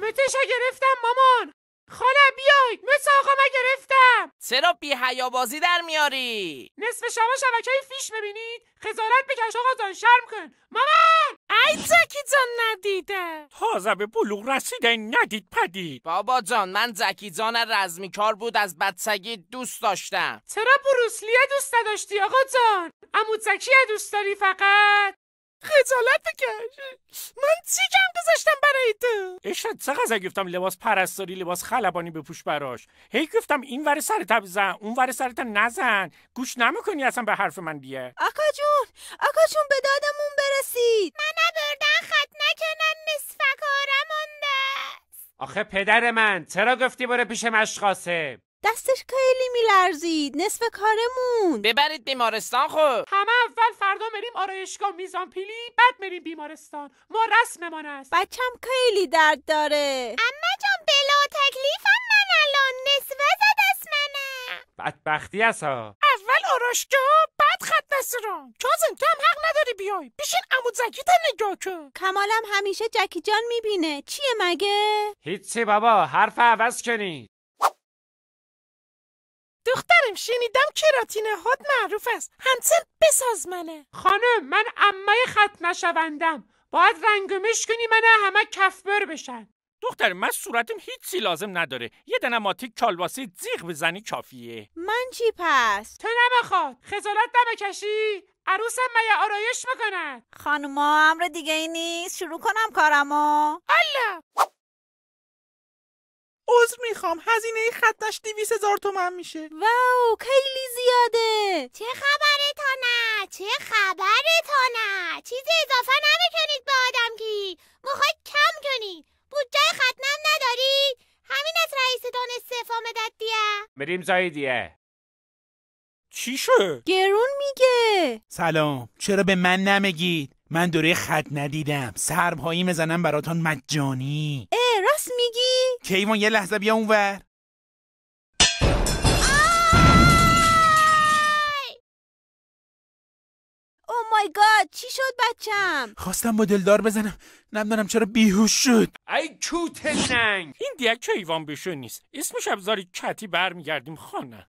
متشا گرفتم مامان خاله بیای مثل آقا من گرفتم چرا بی در میاری نصف شما شبکه فیش ببینید خزارت بکش آقا جان شرم کن مامان ای زکی جان ندیده تازه به بلوغ رسیده ندید پدید بابا جان من زکی جان رزمی کار بود از بدسگی دوست داشتم چرا بروسلیه دوست داشتی آقا جان امو زکی دوست داری فقط خجالت بکش من تیکم گذاشتم برای تو اشت غذا گفتم لباس پرستاری لباس خلبانی بپوش براش هی گفتم این ور سرت زن اون ور سرت نزن گوش نمیکنی اصلا به حرف من دیگه آقا جون آقا جون به دادمون برسید من بردن خط نکنن نصف کارم آخه پدر من چرا گفتی بره پیش مشقاسه دستش خیلی نصف کارمون ببرید بیمارستان خو همه اول فردا میریم آرایشگاه میزان پیلی بعد میریم بیمارستان ما رسممان است بچم خیلی درد داره اما جان بلا تکلیفم من الان نصف زد از منه بدبختی است ها اول آرایشگاه بعد خط چون چازن تو هم حق نداری بیای بشین عمو زکی تا نگاه کن کمالم همیشه جکی جان میبینه چیه مگه هیچی بابا حرف عوض کنی دختر خانم شنیدم کراتین هات معروف است همسن بساز منه خانم من امای خط نشوندم باید مش کنی من همه کفبر بشن دختر من صورتم هیچی لازم نداره یه دنه ماتیک کالباسی زیغ بزنی کافیه من چی پس؟ تو نمیخواد خجالت نبکشی عروسم یه آرایش میکنه. خانوما امر دیگه ای نیست شروع کنم کارمو الله عذر میخوام هزینه خطش دیویس هزار تومن میشه واو خیلی زیاده چه خبره تا نه چه خبره تا نه چیزی اضافه نمیکنید به کی میخواید کم کنید بودجه ختنم نداری همین از رئیس رئیستان استفا مدد دیه بریم دیه. چی شد؟ گرون میگه سلام چرا به من نمیگید؟ من دوره خط ندیدم سربهایی مزنم براتان مجانی راست میگی؟ کیوان یه لحظه بیا اونور او مای گاد چی شد بچم؟ خواستم با دلدار بزنم نمیدونم چرا بیهوش شد ای چوت ننگ این دیگه کیوان بشو نیست اسمش ابزاری کتی برمیگردیم خانه